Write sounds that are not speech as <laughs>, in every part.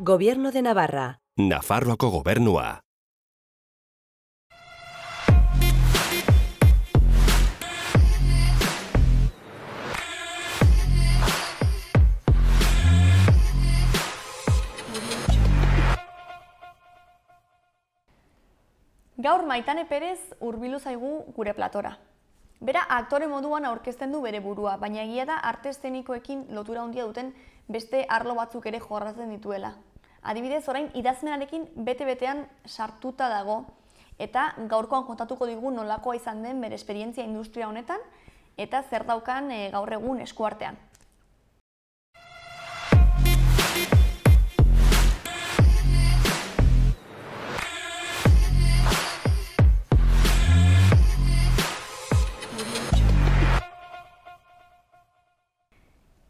Gobierno de Navarra. Nafarroako gobernua. Gaur Maitane Perez hurbilu zaigu gure platora. Bera aktore moduan aurkezten du bere burua, baina egia da arte eszenikoekin lotura handia duten beste arlo batzuk ere jorratzen dituela. Adibidez orain idazmenarekin bete-betean sartuta dago eta gaurkoan kontatuko digun nolakoa izan den bere esperientzia industria honetan eta zer daukan e, gaur egun eskuartean.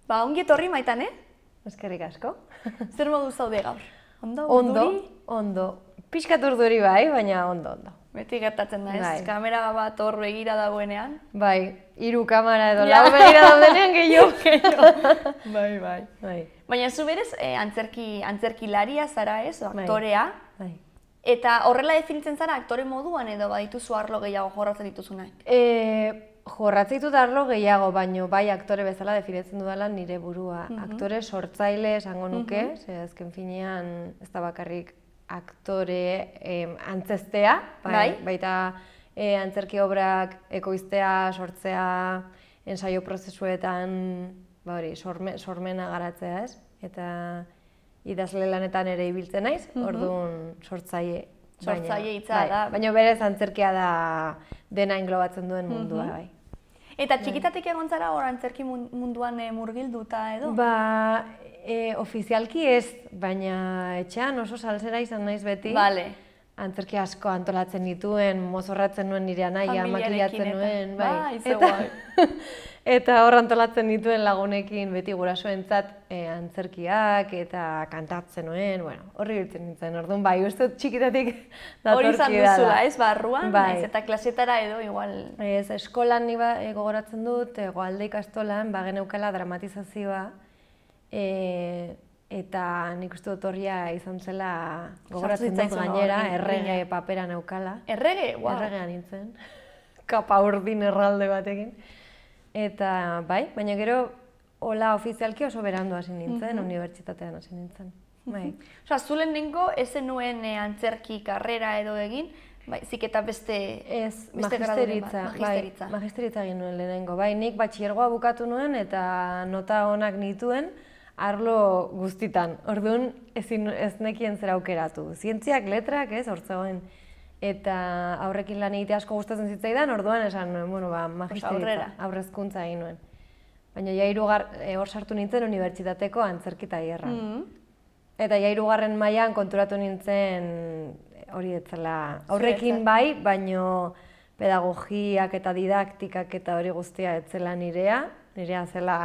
Ba, ongi etorri maitan, eh? Eskerrik asko. <laughs> Zer modu zaude gaur? Ondo, ondo, ondo. Piskat urduri bai, baina ondo, ondo. Beti gertatzen da ez, bai. kamera bat hor egira dagoenean. Bai, hiru kamera edo ja. lau begira dagoenean <laughs> gehiago. bai, bai, bai. Baina zu berez, eh, antzerki, antzerki laria zara ez, bai. aktorea. Bai. Eta horrela definitzen zara aktore moduan edo badituzu arlo gehiago jorratzen dituzunak? E, horratze darlo gehiago baino bai aktore bezala definitzen dudala nire burua mhm. aktore sortzaile esango mhm. nuke, ze azken finean ez da bakarrik aktore antzestea, bai, bai. baita e, antzerki obrak ekoiztea, sortzea, ensaio prozesuetan, ba hori, sormena garatzea, ez? Eta idazle lanetan ere ibiltzen naiz. Mhm. Orduan sortzaile sortzaile hitza bai, da, Baina berez antzerkia da dena inglobatzen duen mundua, bai. Eta bai. txikitatik egon zara hor antzerki munduan eh, murgilduta edo? Ba, eh, ofizialki ez, baina etxean oso salsera izan naiz beti. Vale. Antzerki asko antolatzen dituen, mozorratzen nuen nire anaia, makilatzen nuen, bai. <laughs> eta hor antolatzen dituen lagunekin beti gurasoentzat e, antzerkiak eta kantatzen nuen, bueno, horri biltzen nintzen, orduan bai, uste txikitatik datorki Hori izan da, ez, barruan, ez, bai. eta klasetara edo, igual. Ez, eskolan niba, eh, gogoratzen dut, e, goalde ikastolan, bagen eukala dramatizazioa, e, eta nik uste dut horria izan zela gogoratzen dut gainera, no, errege paperan eukala. Errege, wow. Erregean nintzen, kapa urdin erralde batekin. Eta, bai, baina gero, hola ofizialki oso berando hasi nintzen, mm unibertsitatean hasi nintzen. Bai. Osa, zulen nengo ezen nuen eh, antzerki karrera edo egin, bai, zik eta beste... Ez, beste magisteritza, bai, magisteritza. magisteritza egin nuen lehenengo. Bai, nik batxiergoa bukatu nuen eta nota onak nituen, arlo guztitan. Orduan, ez, ez nekien zera aukeratu. Zientziak, letrak, ez, hortzegoen eta aurrekin lan egite asko gustatzen zitzaidan, orduan esan nuen, bueno, ba, magisteritza, aurrezkuntza egin nuen. Baina ja irugar, eh, hor sartu nintzen unibertsitateko antzerkita hierra. Mm. Eta ja irugarren mailan konturatu nintzen eh, hori etzela, aurrekin bai, baino pedagogiak eta didaktikak eta hori guztia etzela nirea, nirea zela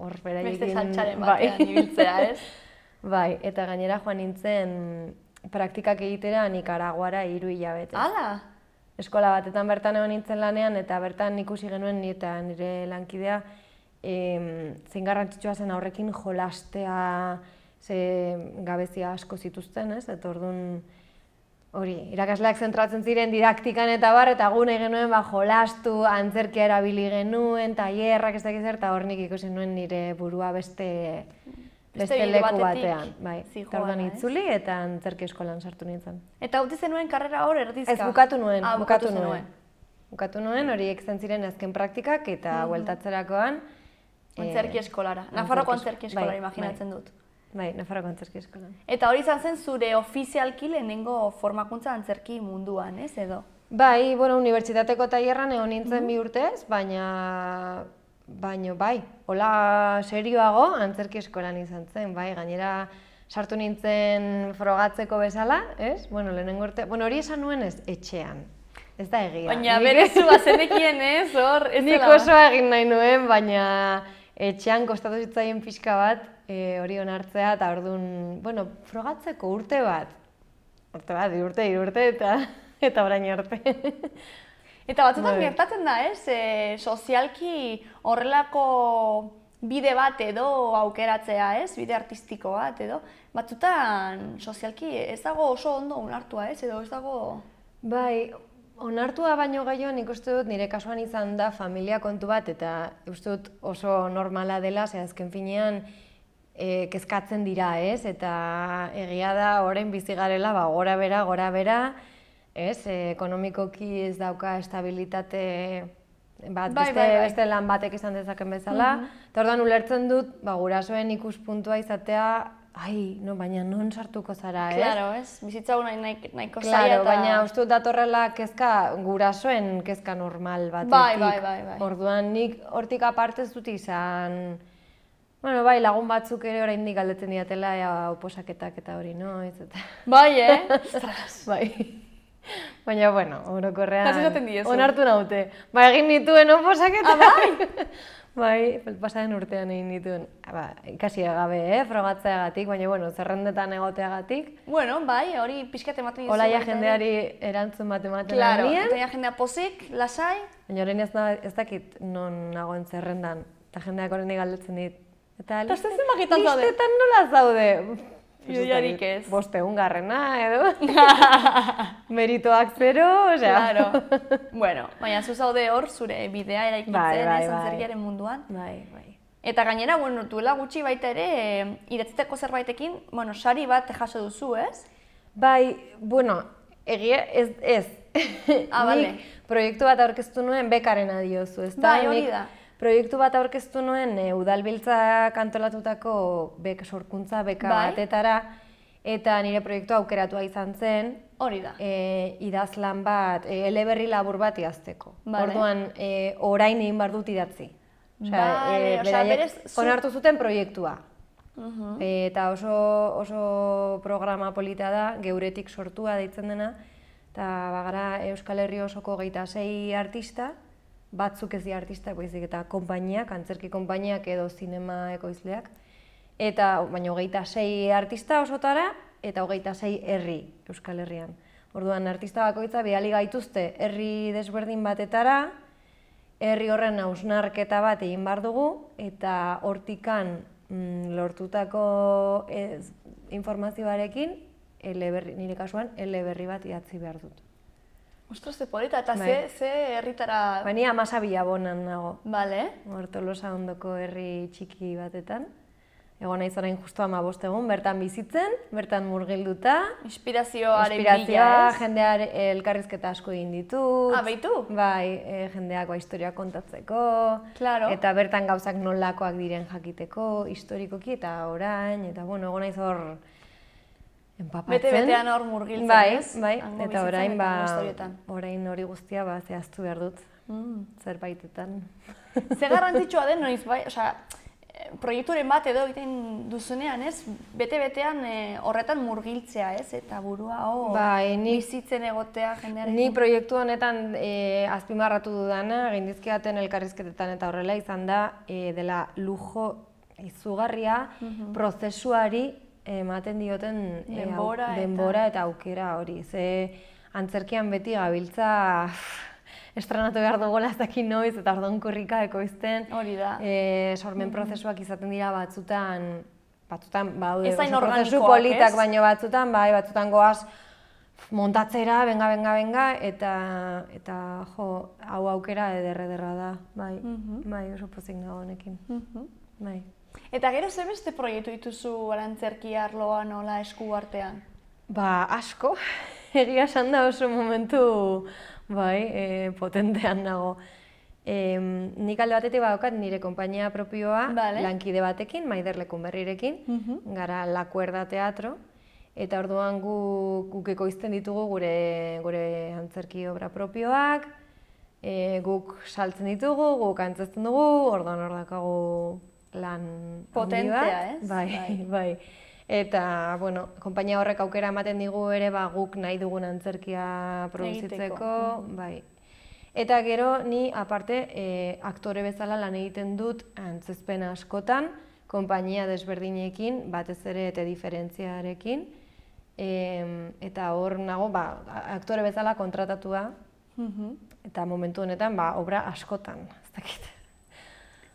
hor bera egin. Beste bai. batean ibiltzea, ez? <laughs> Bai, eta gainera joan nintzen praktikak egitera Nikaraguara hiru hilabete. Hala! Eskola batetan bertan egon nintzen lanean eta bertan ikusi genuen ni eta nire lankidea em, zein garrantzitsua zen aurrekin jolastea ze gabezia asko zituzten, ez? Eta orduan hori, irakasleak zentratzen ziren didaktikan eta bar, eta gune genuen ba, jolastu, antzerkia erabili genuen, tailerrak ez dakiz eta hor nik ikusi nuen nire burua beste beste leku batean. Bai, eta itzuli eta antzerki eskolan sartu nintzen. Eta hau dizen nuen karrera hor erdizka? Ez bukatu nuen, ah, bukatu nuen. Bukatu nuen hori ekzen ziren azken praktikak eta hueltatzerakoan. Mhm. Antzerki eh, eskolara, nafarroko antzerki bai, eskolara bai. imaginatzen dut. Bai, nafarroko antzerki eskolara. Eta hori izan zen zure ofizialki lehenengo formakuntza antzerki munduan, ez edo? Bai, bueno, unibertsitateko tailerran egon nintzen mhm. bi urtez, baina Baino bai, hola serioago antzerki eskolan izan zen, bai, gainera sartu nintzen frogatzeko bezala, ez? Bueno, lehenengo urte, bueno, hori esan nuen ez etxean. Ez da egia. Baina Nik... berezu bazenekien ez, hor, ez Nik oso egin nahi nuen, baina etxean kostatu zitzaien pixka bat, e, hori onartzea, eta orduan, bueno, frogatzeko urte bat, urte bat, urte, urte, eta, eta orain arte. <laughs> Eta batzutan bai. gertatzen da, ez? E, sozialki horrelako bide bat edo aukeratzea, ez? Bide artistiko bat edo batzutan sozialki ez dago oso ondo onartua, ez? Edo ez dago Bai, onartua baino gaio nik uste dut nire kasuan izan da familia kontu bat eta uste dut oso normala dela, ze azken finean e, kezkatzen dira, ez? Eta egia da orain bizi garela, ba gora bera, gora bera, ez, eh, ekonomikoki ez dauka estabilitate bat, bai, beste, bai, bai. beste lan batek izan dezaken bezala. Mm orduan ulertzen dut, ba, gurasoen ikuspuntua izatea, ai, no, baina non sartuko zara, ez? Claro, ez, bizitza nahi, nahi, nahiko claro, eta... Baina uste datorrela kezka, gurasoen kezka normal bat. Bai, bai, bai, bai. Orduan nik hortik aparte ez dut izan... Bueno, bai, lagun batzuk ere orain galdetzen diatela, ea, oposaketak eta hori, no? Ez, eta... Bai, eh? <laughs> bai. Baina, bueno, orokorrean... Eta zizaten Onartu naute. Ba, egin nituen oposak eta... Ah, bai? <laughs> bai, pasaden urtean egin dituen ah, Ba, ikasi egabe, eh, frogatzea baina, bueno, zerrendetan egotea gatik. Bueno, bai, hori pixka tematu dizu. Olaia jendeari ere. erantzun bat ematen claro, Eta jendea pozik, lasai. Baina, hori ez, da, ez dakit non nagoen zerrendan. Eta jendeak hori galdetzen dit. Eta, eta listetan nola zaude? Idoiarik ez. Boste ungarrena, edo. <laughs> Meritoak zero, osea. Claro. <laughs> bueno, baina zu zaude hor zure bidea eraikitzen bai, bai, bai. munduan. Bai, bai. Eta gainera, bueno, duela gutxi baita ere, e, zerbaitekin, bueno, sari bat jaso duzu, ez? Bai, bueno, egia, ez, ez. Ah, bale. <laughs> Nik proiektu bat aurkeztu nuen bekaren adiozu, ez da? Bai, hori da. Nik, proiektu bat aurkeztu nuen e, eh, udalbiltza kantolatutako bek sorkuntza beka bai? batetara eta nire proiektu aukeratua izan zen. Hori da. E, idazlan bat, e, eleberri labur bat iazteko. Orduan, e, orain egin dut idatzi. Osa, bale, e, onartu zuten proiektua. Uh -huh. eta oso, oso programa polita da, geuretik sortua deitzen dena, eta bagara Euskal Herri osoko geita sei artista, batzuk ez di artistak, eta konpainiak, antzerki konpainiak edo zinema ekoizleak. Eta, baina, hogeita sei artista osotara eta hogeita sei herri Euskal Herrian. Orduan, artista bakoitza behali gaituzte herri desberdin batetara, herri horren hausnarketa bat egin bar dugu eta hortikan mm, lortutako ez, eh, informazioarekin, Eleberri, nire kasuan, L-berri bat idatzi behar dut. Ostras, ze polita, eta bai. ze, ze herritara... Baina amasa dago nago. Bale. Hortolosa ondoko herri txiki batetan. Ego nahi zorain justu ama egun, bertan bizitzen, bertan murgilduta. Inspirazioa are bila Inspirazioa, jendea elkarrizketa asko egin ditu. Ah, behitu? Bai, e, eh, jendeakoa historia kontatzeko. Claro. Eta bertan gauzak nolakoak diren jakiteko, historikoki eta orain. Eta bueno, ego nahi zor... Empapatzen. Bete betean hor murgiltzen, bai, ez? Bai, eta orain ba, orain hori guztia ba zehaztu behar dut. Mm. Zerbaitetan. <laughs> Ze garrantzitsua den noiz bai, osea, eh, proiekturen bat edo egiten duzunean, ez? Bete betean eh, horretan murgiltzea, ez? Eta burua oh, ba, e, bizitzen egotea jendearekin. Ni proiektu honetan e, azpimarratu du dana, egin dizkiaten elkarrizketetan eta horrela izan da, dela lujo izugarria mhm. prozesuari ematen dioten eh, denbora, au, eta... aukera hori. Ze antzerkian beti gabiltza <laughs> estranatu behar ez lastakin noiz eta ordon kurrika ekoizten. Hori da. Eh, sormen mm-hmm. prozesuak izaten dira batzutan, batzutan, bau, ez hain prozesu politak baino batzutan, bai, batzutan goaz, montatzera, benga, benga, benga, eta, eta jo, hau aukera ederre derra da, bai, mm-hmm. bai, oso pozik nago honekin, mm bai. Eta gero zer beste proiektu dituzu arantzerki arloa nola esku artean? Ba, asko. <laughs> Egia esan da oso momentu bai, e, potentean nago. E, nik alde batetik badokat nire konpainia propioa lankide batekin, maider berrirekin, mhm. gara lakuerda teatro. Eta orduan gu, guk ekoizten ditugu gure, gure antzerki obra propioak, e, guk saltzen ditugu, guk antzesten dugu, orduan hor lan potentea, ez? Bai, bai. <laughs> bai. Eta, bueno, konpainia horrek aukera ematen digu ere, ba, guk nahi dugun antzerkia produzitzeko, bai. Eta gero, ni aparte, eh, aktore bezala lan egiten dut antzezpen askotan, konpainia desberdinekin, batez ere eta diferentziarekin, eta hor nago, ba, aktore bezala kontratatua, eta momentu honetan, ba, obra askotan, ez dakit.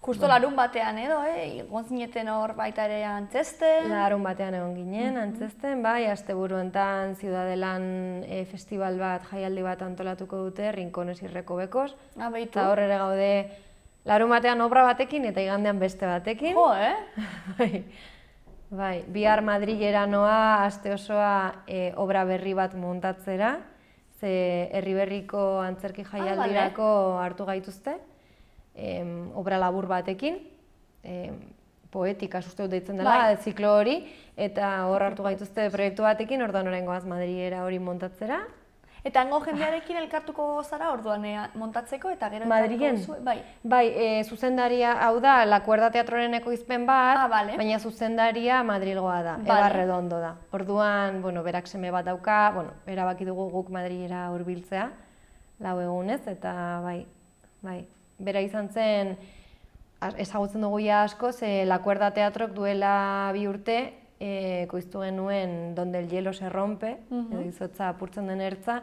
Justo ba. larun batean edo, eh? Egon zineten hor baita ere antzesten. Larun batean egon ginen, mm-hmm. antzesten, bai, azte buruentan ziudadelan eh, festival bat, jaialdi bat antolatuko dute, rinkones irreko bekos. Ah, behitu. Eta hor ere gaude, larun batean obra batekin eta igandean beste batekin. Jo, eh? <laughs> Bai, bai, bihar Madrilleranoa, aste azte osoa eh, obra berri bat montatzera, ze herriberriko antzerki ah, jaialdirako hartu gaituzte em, obra labur batekin, em, poetika uste dut deitzen dela, bai. ziklo hori, eta hor hartu gaituzte proiektu batekin, orduan orain goaz Madriera hori montatzera. Eta hango jendearekin elkartuko zara orduan montatzeko eta gero Madrien, zuen. bai. bai e, zuzendaria hau da, La Cuerda Teatroreneko izpen bat, ah, vale. baina zuzendaria Madrilgoa da, vale. Eba Redondo da. Orduan, bueno, berak seme bat dauka, bueno, erabaki dugu guk Madriera hurbiltzea, lau egunez, eta bai, bai, bera izan zen, ezagutzen dugu ia asko, ze La Cuerda Teatrok duela bi urte, e, koiztu genuen Donde el Hielo se rompe, mhm. izotza apurtzen den ertza,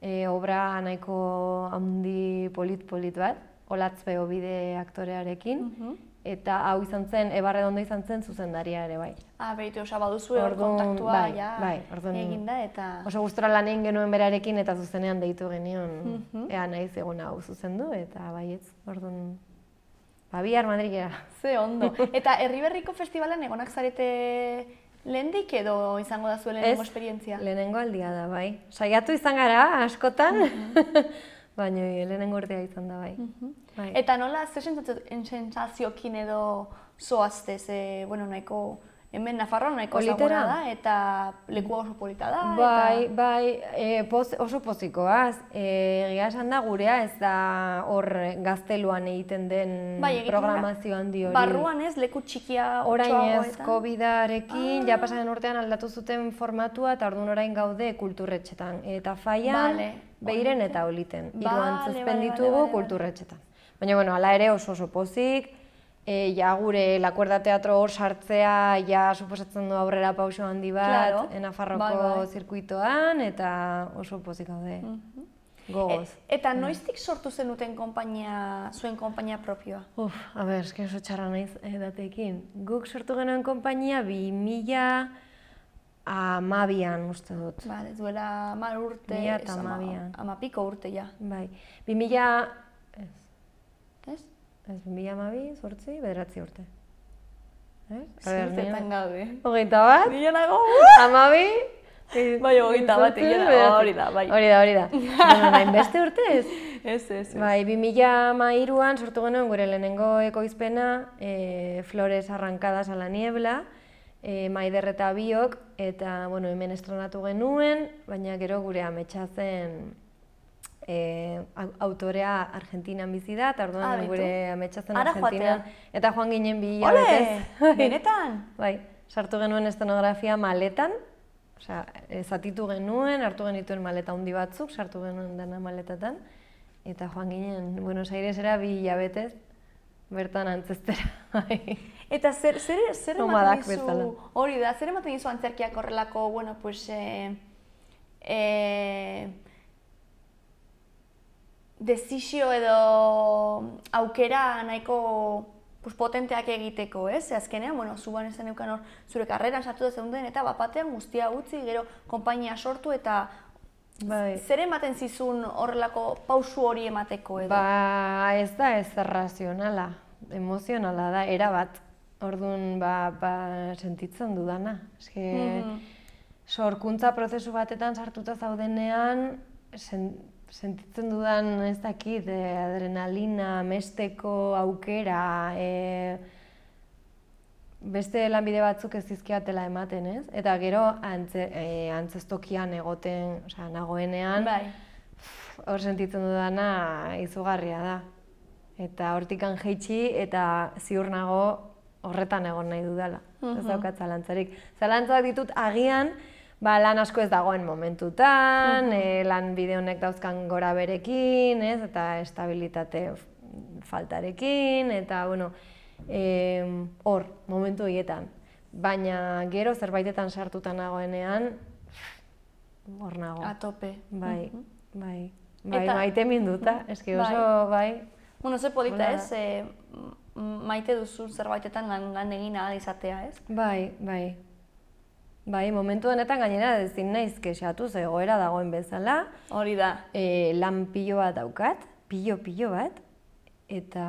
e, obra nahiko handi polit-polit bat, olatzpeo bide aktorearekin, mhm eta hau izan zen, ebarre dondo izan zen, zuzendaria ere, bai. Ah, behitu, duzu baduzu hor kontaktua, bai, ja, bai, eta... Oso gustora lan egin genuen berarekin, eta zuzenean deitu genion, mhm. ea nahi zegoen hau du eta bai, ez, orduan, ba, bihar Ze, ondo. <laughs> Eta Herriberriko Festivalen egonak zarete lehendik edo izango da zuen lehenengo esperientzia? lehenengo aldia da, bai. Saiatu izan gara, askotan, mhm. <laughs> baina lehenen gordea izan da, bai. Mm -hmm. bai. Eta nola, zer sentzatzen edo zoazte, ze, eh, bueno, nahiko hemen Nafarroan nahiko ezaguna da, eta lekua oso polita da. Bai, eta... bai, e, poz, oso pozikoaz, eh, egia esan da gurea ez da hor gazteluan egiten den bai, programazioan egitenga. Barruan ez, leku txikia eta... Orain ez, COVID-arekin, ah. ja pasaren urtean aldatu zuten formatua, eta orduan orain gaude kulturretxetan. Eta faia vale. behiren eta oliten. Vale, Iruan vale, vale, kulturretxetan. Baina, bueno, ala ere oso oso pozik, E, ja, gure Lakuerda Teatro hor sartzea, ja, suposatzen du aurrera pauso handi bat, claro. E, bai, bai. zirkuitoan, eta oso pozik gau mhm. gogoz. E, eta bai. noiztik sortu zenuten duten kompainia, zuen kompainia propioa? Uf, a ber, esken oso nahiz eh, Guk sortu genuen kompainia bi mila amabian, uste dut. Vale, duela amar urte, ama, ama piko urte, ja. Bai, bi mila... Ez? Ez, mila amabi, sortzi, bederatzi urte. Eh? Zer zetan gaude. Hogeita bat? Nila nago? Amabi? <laughs> Bai, hogeita bat egin hori da, bai. Hori da, hori da. Baina beste urte ez? <laughs> Ez, ez, ez. Bai, bi mila amairuan sortu genuen gure lehenengo ekoizpena, eh, Flores Arrancadas a la Niebla, eh, Maider eta Biok, eta, bueno, hemen estrenatu genuen, baina gero gure ametsa zen eh autorea Argentinan bizi da, eta orduan ah, gure ametsatzen Argentina, Eta joan ginen bi hilabetez. <laughs> benetan! bai, sartu genuen estenografia maletan, osea, eh, zatitu genuen, hartu genituen maleta hundi batzuk, sartu genuen dena maletatan, eta joan ginen Buenos Airesera bi hilabetez, bertan antzestera. <laughs> Bai. eta zer, zer, zer ematen izu, hori da, zer ematen izu antzerkiak horrelako, bueno, pues, eh, eh, desisio edo aukera nahiko pues, potenteak egiteko, ez? Ze azkenean, bueno, zuban ez zeneukan hor zure karreran sartu da zeunden, eta bapatean guztia utzi, gero konpainia sortu eta bai. zer ematen zizun horrelako pausu hori emateko edo? Ba, ez da ez razionala, emozionala da, erabat. Orduan, ba, ba, sentitzen dudana. Eske, mm Sorkuntza prozesu batetan sartuta zaudenean, Sentitzen dudan ez dakit, eh, adrenalina, mesteko aukera, eh, beste lanbide batzuk ez dizkiatela ematen, ez? Eta gero antze, eh, antzestokian egoten, osea, nagoenean, bai. hor sentitzen dudana izugarria da. Eta hortikan jeitsi eta ziur nago horretan egon nahi dudala. Ez daukat zalantzarik. Zalantzak ditut agian, ba, lan asko ez dagoen momentutan, mm lan bide honek dauzkan gora berekin, ez, eta estabilitate faltarekin, eta, bueno, hor, momentu horietan. Baina gero zerbaitetan sartuta nagoenean hor nago. A tope. Bai, bai. Bai, maite minduta, eski bai. oso, bai. Bueno, ze polita ez, eh, maite duzun zerbaitetan lan, egin ahal izatea, ez? Bai, bai, Bai, momentu denetan gainera dezin naiz kexatu zegoera dagoen bezala. Hori da. E, lan pilo bat daukat, pilo pilo bat, eta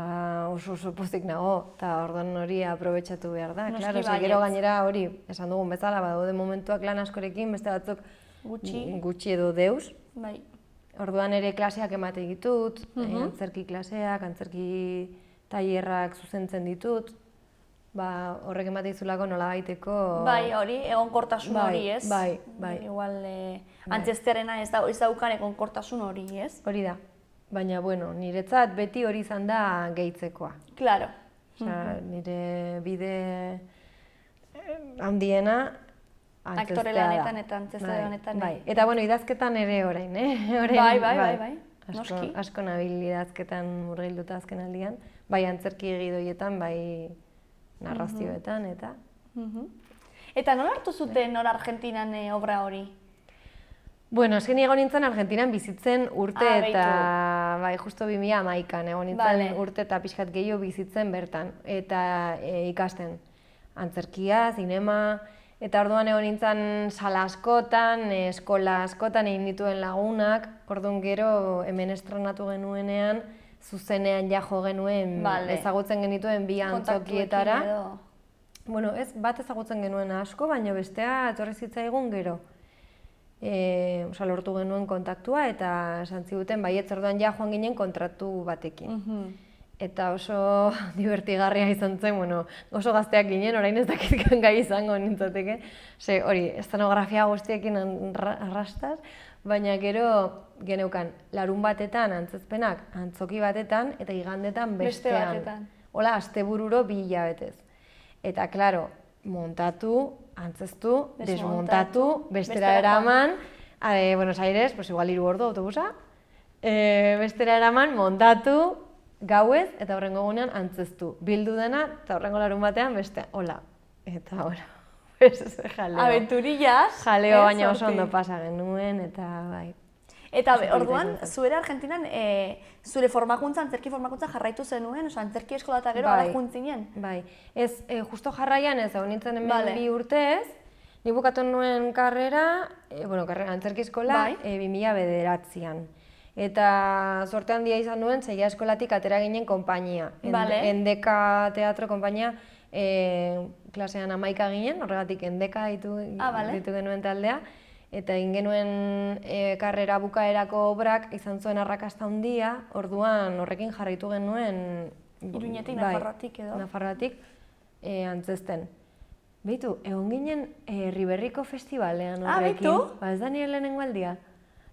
oso oso pozik nago, eta orduan hori aprobetsatu behar da. Noski claro, Gero gainera hori, esan dugun bezala, bago momentuak lan askorekin, beste batzuk gutxi, gutxi edo deus. Bai. Orduan ere klaseak emate ditut, uh antzerki klaseak, antzerki tailerrak zuzentzen ditut, ba, horrek ematen dizulako nola baiteko... Bai, hori, egon kortasun hori, bai, ez? Bai, bai. Igual, eh, bai. antzesterena ez, da, daukan egon kortasun hori, ez? Hori da. Baina, bueno, niretzat beti hori izan da gehitzekoa. Claro. Osa, nire bide eh, handiena Aktore lanetan eta antzestea honetan. Bai. bai. Eh? Eta, bueno, idazketan ere orain, eh? <laughs> bai, bai, bai, bai. Asko, Noski. asko idazketan murgilduta azken aldian. Bai, antzerki egidoietan, bai, narrazioetan, eta... Eta nola hartu zuten nor bai. Argentinan eh, obra hori? Bueno, esken egon Argentinan bizitzen urte ah, eta... Bai, justo bi amaikan egon urte eta pixkat gehiago bizitzen bertan. Eta eh, ikasten antzerkia, zinema... Eta orduan egon nintzen sala askotan, eh, eskola askotan egin dituen lagunak. Orduan gero hemen estrenatu genuenean, zuzenean ja jo genuen ezagutzen genituen bi antokietara. Bueno, ez bat ezagutzen genuen asko, baina bestea etorri zitzaigun gero. E, lortu genuen kontaktua eta santzi duten bai zordan ja joan ginen kontratu batekin. Mm Eta oso <laughs> divertigarria izan zen, bueno, oso gazteak ginen, orain ez dakitkan <laughs> gai izango nintzateke. Hori, estenografia guztiekin arrastat, Baina gero geneukan larun batetan antzezpenak, antzoki batetan eta igandetan bestean. Beste batetan. Ola, aste bururo bi hilabetez. Eta, klaro, montatu, antzeztu, desmontatu, bestera eraman, Buenos Aires, pues igual iru ordu autobusa, e, bestera eraman, montatu, gauez, eta horrengo gunean antzeztu. Bildu dena, eta horrengo larun batean, beste, hola, eta hola pues, jaleo. Aventurillas. Jaleo eh, baina oso ondo pasa genuen, eta bai. Eta orduan, zure Argentinan, e, zure formakuntza, antzerki formakuntza jarraitu zenuen, oso, antzerki eskola eta gero bai. juntzinen. Bai, ez, eh, justo jarraian ez, da, nintzen hemen vale. bi urtez, Ni bukatu nuen karrera, e, bueno, karrera antzerki eskola, bai. Eta sorte handia izan nuen, zeia eskolatik atera ginen kompainia. Endeka teatro kompainia, E, klasean amaika ginen, horregatik endeka ditu, ah, genuen taldea, eta ingenuen genuen e, karrera bukaerako obrak izan zuen arrakasta handia, orduan horrekin jarraitu genuen... Iruñetik, bai, Nafarroatik edo? Nafarroatik, e, antzesten. Beitu, egon ginen Riberriko festivalean ah, horrekin. Ah, beitu? Ba, ez da nire lehenengo aldia.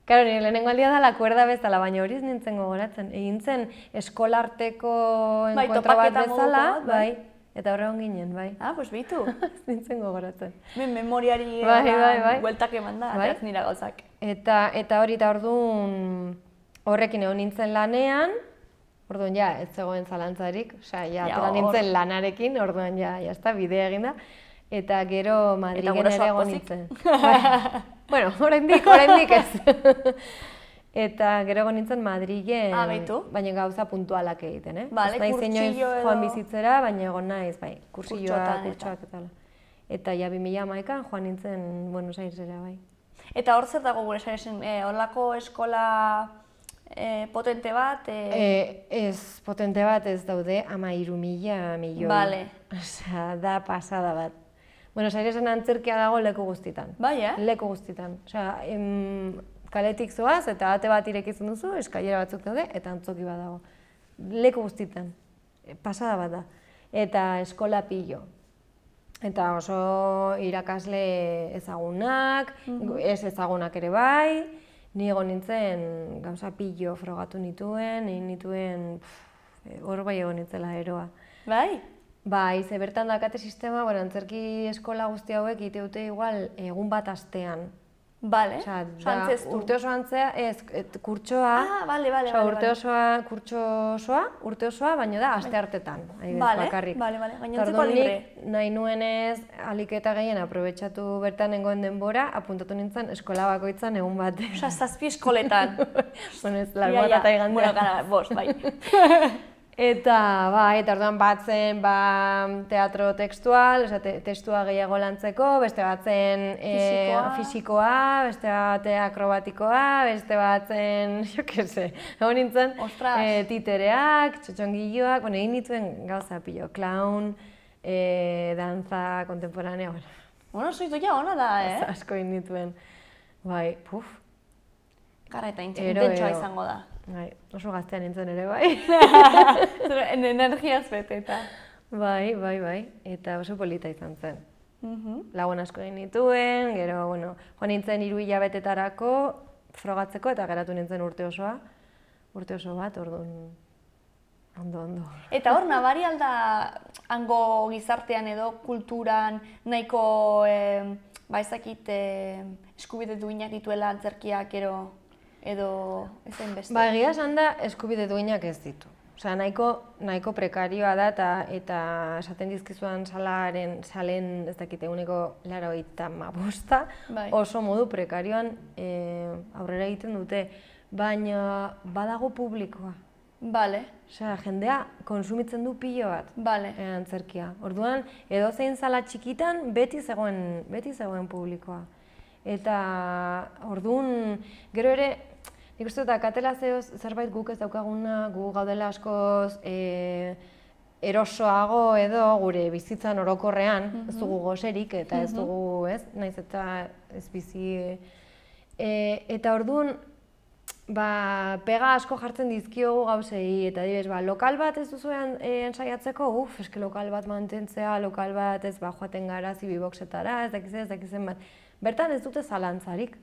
Karo, nire da lakuerda bezala, baina hori ez nintzen gogoratzen. Egin zen eskolarteko bai, enkontro bat bezala, bai, bai. Eta horre hon ginen, bai. Ah, pues bitu. <laughs> Nintzen gogoratzen. Me memoriari bai, eta bai, bai. gueltak eman da, bai? nira gauzak. Eta, eta hori eta orduan horrekin egon nintzen lanean, Orduan, ja, ez zegoen zalantzarik, osea, ja, ja nintzen lanarekin, orduan, ja, ja, ezta, bidea eginda. Eta gero Madrigen ere egon nintzen. bai. <laughs> Bueno, oraindik, oraindik ez. <laughs> Eta gero nintzen Madrilen, ah, bai, baina gauza puntualak egiten, eh? Bale, Ez joan bizitzera, baina egon naiz, bai, kursilloa, kurtsoak eta tala. Eta ja, mila amaikan joan nintzen Buenos Airesera, bai. Eta hor zer dago gure esan, eh, eskola eh, potente bat? Eh? eh... ez, potente bat ez daude, ama iru mila milioi. Bale. <laughs> Osea, da pasada bat. Buenos Airesen antzerkia dago leku guztitan. Bai, eh? Leku guztitan. Osea, em, kaletik zoaz, eta bate bat irekitzen duzu, eskailera batzuk daude, eta antzoki bat dago. Leku guztitan, e, pasada bat da. Eta eskola pillo. Eta oso irakasle ezagunak, mhm. ez ezagunak ere bai, ni egon nintzen gauza pilo frogatu nituen, ni nituen hor bai egon nintzela eroa. Bai? Bai, ze bertan dakate sistema, bueno, antzerki eskola guzti hauek ite dute igual egun bat astean. Vale. Osa, da, urte osoa antzea, ez, et, kurtsoa, ah, vale, vale, osa, vale, urte osoa, vale. kurtso osoa, urte osoa, baino da, aste bai. hartetan, vale. vale, bakarrik. Vale, vale, baina antzeko libre. Nik, nahi nuen ez, aliketa gehien, aprobetsatu bertan engoen denbora, apuntatu nintzen eskola bakoitzan egun bat. Osa, zazpi eskoletan. <laughs> bueno, ez, <laughs> larbat eta gara, bos, bai. <laughs> Eta, ba, eta orduan batzen, ba, teatro tekstual, te, testua gehiago lantzeko, beste batzen e, fisikoa. fisikoa, beste bat eh, akrobatikoa, beste batzen, <laughs> jo, kese, nintzen, e, titereak, txotxongiloak, bueno, egin dituen gauza pilo, clown, e, danza kontemporanea, bueno. Bueno, soiz da, eh? Oza, asko egin dituen, bai, puf. Gara eta intentsua izango da. Bai, oso gaztea nintzen ere, bai. <laughs> en energiaz bete eta. Bai, bai, bai, eta oso polita izan zen. Uhum. Lagun asko egin nituen, gero, bueno, joan nintzen hiru hilabetetarako frogatzeko eta geratu nintzen urte osoa. Urte oso bat, orduan, ondo, ondo. Eta hor, nabari alda hango gizartean edo kulturan nahiko, eh, ba eskubide duinak dituela antzerkiak, gero, edo ez den Ba, egia esan da, eskubide duinak ez ditu. Osa, nahiko, nahiko prekarioa da eta, eta esaten dizkizuan salaren, salen ez dakite uneko laro eta bai. oso modu prekarioan e, aurrera egiten dute, baina badago publikoa. Vale. Osa, jendea konsumitzen du pilo bat. Vale. E, antzerkia. Orduan, edo zein zala txikitan, beti zegoen, beti zegoen publikoa. Eta, orduan, gero ere, Nik uste eta akatela zerbait guk ez daukaguna, gu gaudela askoz e, erosoago edo gure bizitzan orokorrean, ez mhm. dugu goserik eta ez mhm. dugu, ez, naiz eta ez bizi. E, eta orduan, ba, pega asko jartzen dizkiogu gauzei, eta dibes, ba, lokal bat ez duzuean e, ensaiatzeko, uf, eske lokal bat mantentzea, lokal bat ez, ba, joaten gara, zibiboksetara, ez dakize, ez dakizen bat. Bertan ez dute zalantzarik,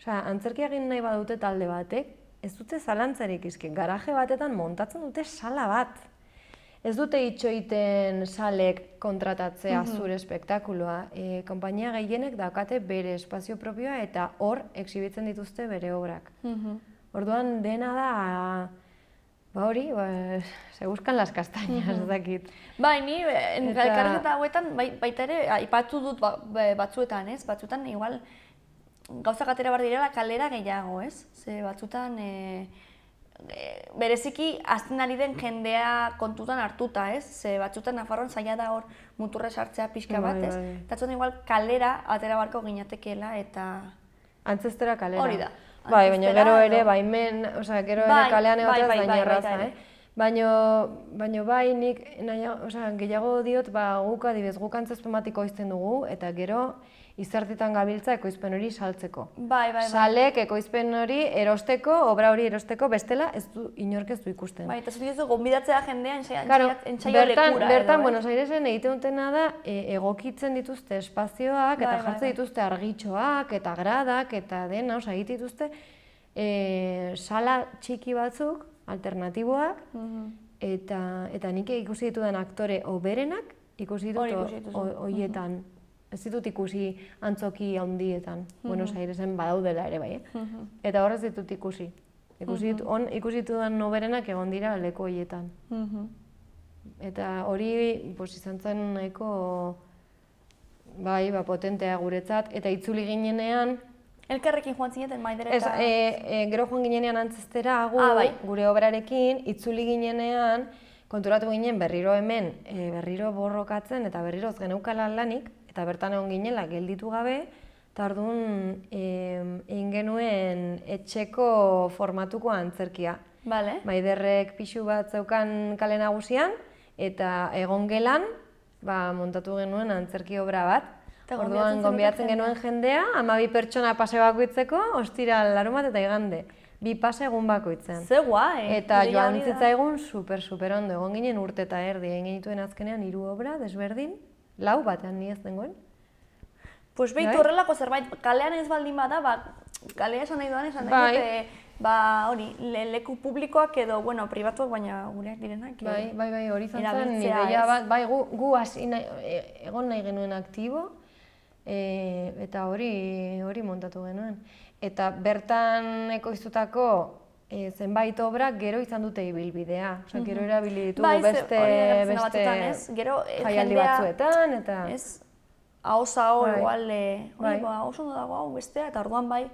Osa, antzerkia egin nahi badute talde batek, ez dute zalantzarik izki, garaje batetan montatzen dute sala bat. Ez dute itxoiten salek kontratatzea mhm. zure espektakuloa. E, Kompainia gehienek daukate bere espazio propioa eta hor eksibitzen dituzte bere obrak. Mhm. Orduan dena da, ba hori, ba, se buscan las kastainas, ez mhm. dakit. Ba, hini, eh, eta hauetan, bai, baita ere, ipatzu dut ba, batzuetan, ez? Batzuetan, igual, gauzak atera behar direla kalera gehiago, ez? Ze batzutan, e, bereziki azten ari den jendea kontutan hartuta, ez? Ze batzutan Nafarroan zaila da hor muturre hartzea pixka bat, bai, ez? Bai. Eta zuen igual kalera atera barko ginatekeela eta... Antzestera kalera. Hori da. Bai, baina gero ere, bai, men, osea, gero ere kalean egotaz bai, baina bai, erraza, bai, bai, eh? Baino, baino bai, nik, osea, gehiago diot, ba, guk adibidez, guk antzestu matiko izten dugu, eta gero, izartetan gabiltza ekoizpen hori saltzeko. Bai, bai, bai. Salek ekoizpen hori erosteko, obra hori erosteko, bestela ez du inorkez du ikusten. Bai, eta zuri ez du gombidatzea jendea entzaiolekura. Claro, bertan, lekura, bertan bai? bueno, zaire egiten da e, egokitzen dituzte espazioak, eta bai, bai jartzen bai. dituzte argitxoak, eta gradak, eta dena, oza, egiten dituzte e, sala txiki batzuk, alternatiboak, mhm. eta, eta nik ikusi ditu den aktore oberenak, ikusi ditut horietan ez ditut ikusi antzoki handietan, mm -hmm. Buenos Airesen badaudela ere bai, eh? mm eta horrez ditut ikusi. Ikusi, mm on, ikusi dudan noberenak egon dira leko hietan. Mm-hmm. Eta hori pues, izan zen nahiko bai, ba, potentea guretzat, eta itzuli ginenean... Elkarrekin joan zineten maidera eta... E, e, gero joan ginenean antzestera, agu, ah, bai. gure obrarekin, itzuli ginenean, konturatu ginen berriro hemen, e, berriro borrokatzen eta berriroz ez geneukala lanik, eta bertan egon ginela gelditu gabe, eta orduan egin genuen etxeko formatuko antzerkia. Bale. Maiderrek pixu bat zeukan kale nagusian, eta egon gelan, ba, montatu genuen antzerki obra bat. Orduan, gombiatzen genuen jendea, ama bi pertsona pase bakoitzeko, ostira larumat eta igande. Bi pase egun bakoitzen. Ze guai! Eta joan zitzaigun super, super ondo. Egon ginen urte eta erdi, egin genituen azkenean hiru obra, desberdin lau batean ni ez dengoen. Pues behit bai? horrelako zerbait, kalean ez baldin bada, ba, kalea esan nahi duan, esan nahi bai. dute, ba, hori, leku publikoak edo, bueno, pribatuak, baina gureak direnak. Bai, bai, bai, hori zantzen, ideia bat, bai, gu, gu hasi e, egon nahi genuen aktibo, e, eta hori, hori montatu genuen. Eta bertan ekoiztutako e, zenbait obra gero izan dute ibilbidea. mm -hmm. gero erabili ditu bai, beste, beste ez, gero, eh, jaialdi jendea, batzuetan, eta... Ez, hau zao, bai. e, bai. ba, oso dago, hau bestea, eta orduan bai,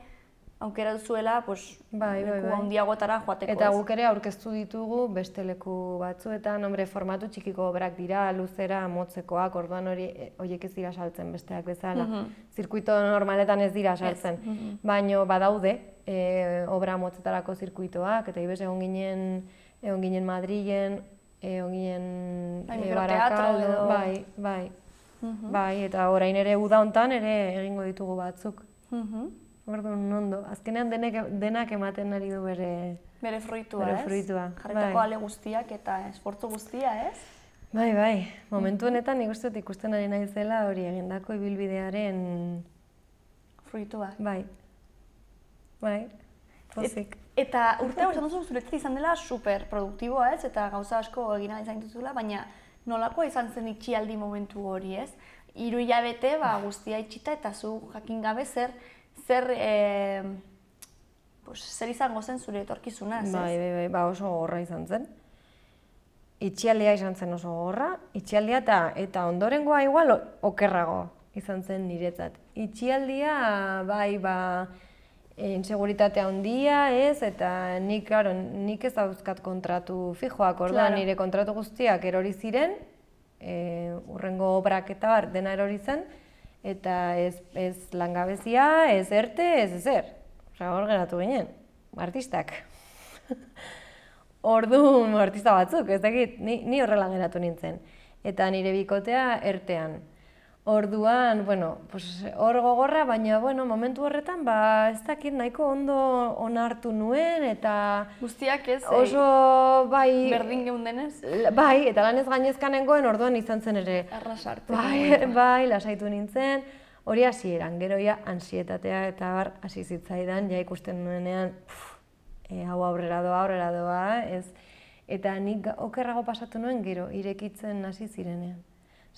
aukera duzuela, pues, bai, bai, bai. handiagoetara joateko. Eta guk ere aurkeztu ditugu beste leku batzuetan, hombre, formatu txikiko obrak dira, luzera, motzekoak, orduan hori eh, horiek ez dira saltzen besteak bezala. Zirkuito normaletan ez dira saltzen. Yes. Baino badaude, e, obra motzetarako zirkuitoak, eta ibez egon ginen, egon ginen Madrilen, egon ginen bai, e, Barakaldo, bai, bai, mhm. bai, eta orain ere uda hontan ere egingo ditugu batzuk. Uhum. ondo, nondo, azkenean denek, denak ematen ari du bere... Bere fruitua, bere fruitua bai. ez? guztiak eta esportu guztia, ez? Bai, bai. Momentu honetan ikusten ari nahi hori egindako ibilbidearen... Fruitua. Bai, Bai, pozik. Et, eta urte hau esan duzu, zuretzat izan dela super produktiboa ez, eta gauza asko egina izan dituzula, baina nolakoa izan zen itxialdi momentu hori ez? Iru hilabete, ba, guztia itxita eta zu jakin gabe zer, zer, e, zer izango zen zure etorkizuna, ez? Bai, bai, bai, ba, oso gorra izan zen. Itxialdia izan zen oso gorra, itxialdia eta, eta ondorengoa igual okerrago izan zen niretzat. Itxialdia, bai, bai, Eh, inseguritate handia, ez? Eta nik, claro, nik ez dauzkat kontratu fijoak, orduan claro. nire kontratu guztiak erori ziren, e, eh, urrengo obrak eta bar dena erori zen eta ez ez langabezia, ez erte, ez ezer. Osea, hor geratu ginen artistak. <laughs> Orduan artista batzuk, ez dakit, ni ni horrela geratu nintzen. Eta nire bikotea ertean. Orduan, bueno, pues hor gogorra, baina bueno, momentu horretan ba ez dakit nahiko ondo onartu nuen eta guztiak ez eh, oso bai berdin geundenez. Bai, eta lanez gainezkanengoen orduan izan zen ere. Arrasarte. Bai, <laughs> bai, lasaitu nintzen. Hori hasi eran. Gero ja ansietatea eta bar hasi zitzaidan ja ikusten nuenean, e, hau aurrera doa, aurrera doa, ez eta nik okerrago pasatu nuen gero irekitzen hasi zirenean.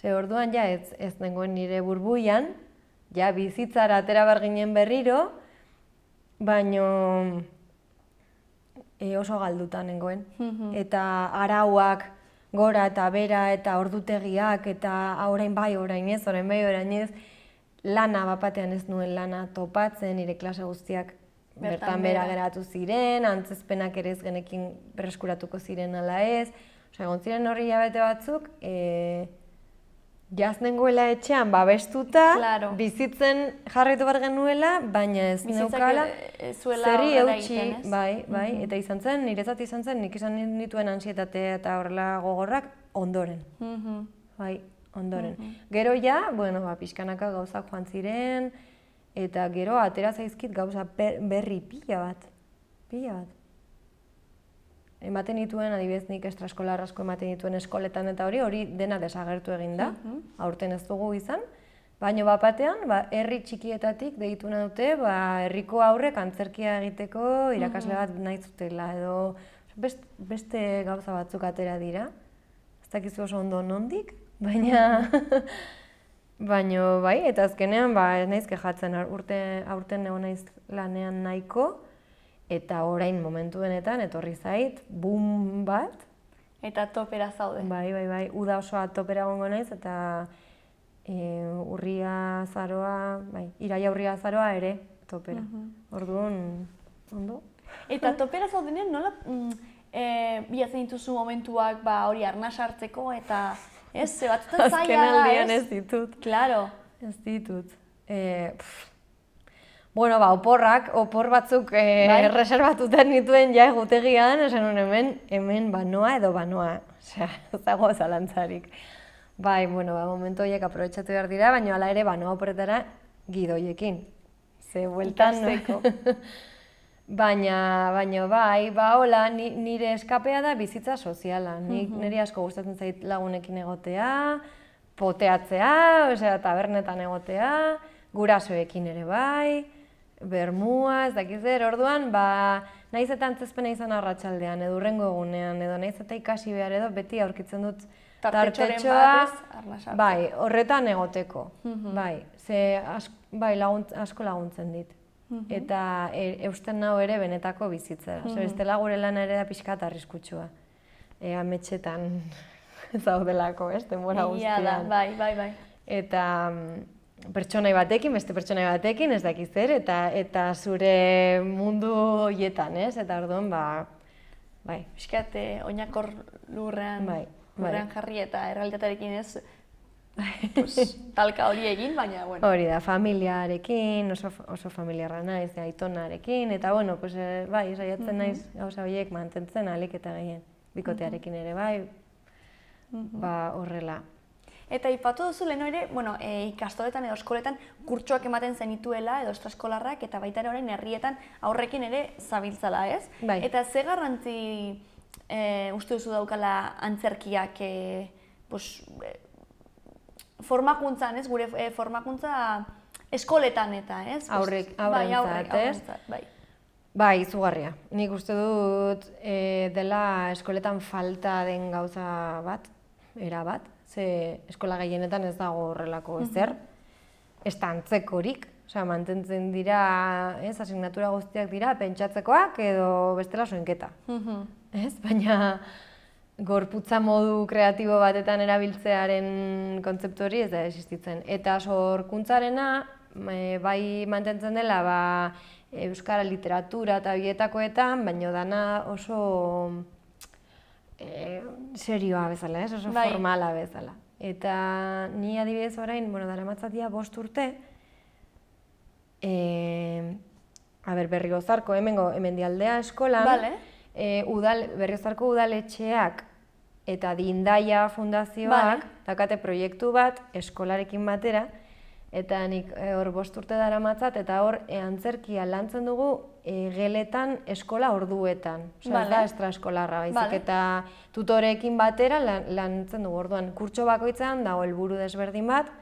Ze orduan ja ez, ez nengoen nire burbuian, ja bizitzara atera bar berriro, baino e, oso galduta nengoen. Mhm. eta arauak gora eta bera eta ordutegiak eta ah, orain bai, orain ez, orain bai, orain ez, lana bapatean ez nuen lana topatzen, nire klase guztiak bertan, bera. geratu ziren, antzezpenak ere ez genekin berreskuratuko ziren ala ez. Osa, egon ziren horri jabete batzuk, e, Jaznengoela nengoela etxean babestuta, bizitzen jarritu bar genuela, baina ez neukala, zerri eutxi, bai, bai, mm-hmm. eta izan zen, niretzat izan zen, nik izan nituen ansietate eta horrela gogorrak, ondoren. Mm-hmm. Bai, ondoren. Mm Gero ja, bueno, ba, pixkanaka gauza joan ziren, eta gero atera zaizkit gauza berri pila bat. Pila bat ematen dituen adibidez nik estraskolar asko ematen dituen eskoletan eta hori hori dena desagertu egin da. Mhm. Aurten ez dugu izan, Baina bat batean, ba herri txikietatik begituna dute, ba herriko aurrek antzerkia egiteko irakasle mhm. bat nahi zutela edo beste gauza batzuk atera dira. Ez dakizu oso ondo nondik, baina <laughs> baino bai eta azkenean ba ez naiz kejatzen urte aurten egon naiz lanean nahiko eta orain momentu benetan etorri zait bum bat eta topera zauden. Bai, bai, bai. Uda osoa topera egongo naiz eta e, urria zaroa, bai, iraia urria zaroa ere topera. Uh -huh. Orduan ondo. Eta topera zaudenia nola mm, eh, la momentuak ba hori arna sartzeko eta ez ze batzuetan zaia. Azkenaldian ez ditut. Claro. Ez ditut. Eh, Bueno, ba, oporrak, opor batzuk eh, bai? reservatu nituen ja egutegian, esan hemen, hemen banoa edo banoa, <laughs> osea, dago zalantzarik. Bai, bueno, ba, momentu horiek aprobetsatu behar dira, baina ala ere banoa oporretara gidoiekin. Ze, bueltan, no? <laughs> Baina, baina, bai, ba, hola, nire eskapea da bizitza soziala. Nik, Niri asko gustatzen zait lagunekin egotea, poteatzea, osea, tabernetan egotea, gurasoekin ere bai bermua, ez dakiz zer, orduan, ba, nahiz eta antzezpena izan arratsaldean edurrengo urrengo egunean, edo nahiz eta ikasi behar edo, beti aurkitzen dut tartetxoa, bai, horretan egoteko, mhm. bai, ze bai, asko laguntzen dit. Mhm. Eta e, eusten nau ere benetako bizitzera, mhm. so, ez gure lan ere da pixka arriskutsua Ea metxetan <laughs> zaudelako, ez, denbora guztian. Ia da, bai, bai, bai. Eta, mm, pertsonai batekin, beste pertsonai batekin, ez dakiz zer, eta eta zure mundu hoietan, ez? Eta orduan, ba, bai. Euskate, oinakor lurrean, bai, bai, lurrean jarri eta errealitatearekin ez, <laughs> pues, talka hori egin, baina, bueno. Hori da, familiarekin, oso, oso familiarra naiz, aitonarekin, eta, bueno, pues, eh, bai, saiatzen naiz, mm -hmm. gauza horiek mantentzen, alik eta gehien, bikotearekin ere, bai, ba, horrela. Eta ipatu duzu leno ere, bueno, e, ikastoletan edo eskoletan kurtsoak ematen zenituela edo estraskolarrak eta baita ere orain herrietan aurrekin ere zabiltzala, ez? Bai. Eta ze garrantzi e, uste duzu daukala antzerkiak e, pos, e, formakuntzan, ez? Gure e, formakuntza eskoletan eta, ez? Aurrek, aurrek, bai, aurrek, bai. Bai, izugarria. Nik uste dut e, dela eskoletan falta den gauza bat, era bat, ze eskola gehienetan ez dago horrelako ezer, mm -hmm. ez da antzekorik, Osea, mantentzen dira, ez, asignatura guztiak dira, pentsatzekoak edo bestela soinketa. Ez, baina gorputza modu kreatibo batetan erabiltzearen kontzeptu hori ez da existitzen. Eta sorkuntzarena, eh, bai mantentzen dela, ba, Euskara literatura eta bietakoetan, baina dana oso Eh, serioa bezala, ez? Oso bai. formala bezala. Eta ni adibidez orain, bueno, dara matzatia bost urte, e, a ber, berri gozarko, hemengo, hemen dialdea eskola, vale. Eh, udal, berri udaletxeak eta dindaia fundazioak, vale. proiektu bat, eskolarekin batera, eta nik eh, hor bost urte dara matzat, eta hor e, antzerkia lantzen dugu eh, geletan eskola orduetan. Osa, vale. da estra eskolarra, baizik, eta tutorekin batera lantzen dugu orduan. Kurtso bakoitzean dago helburu desberdin bat,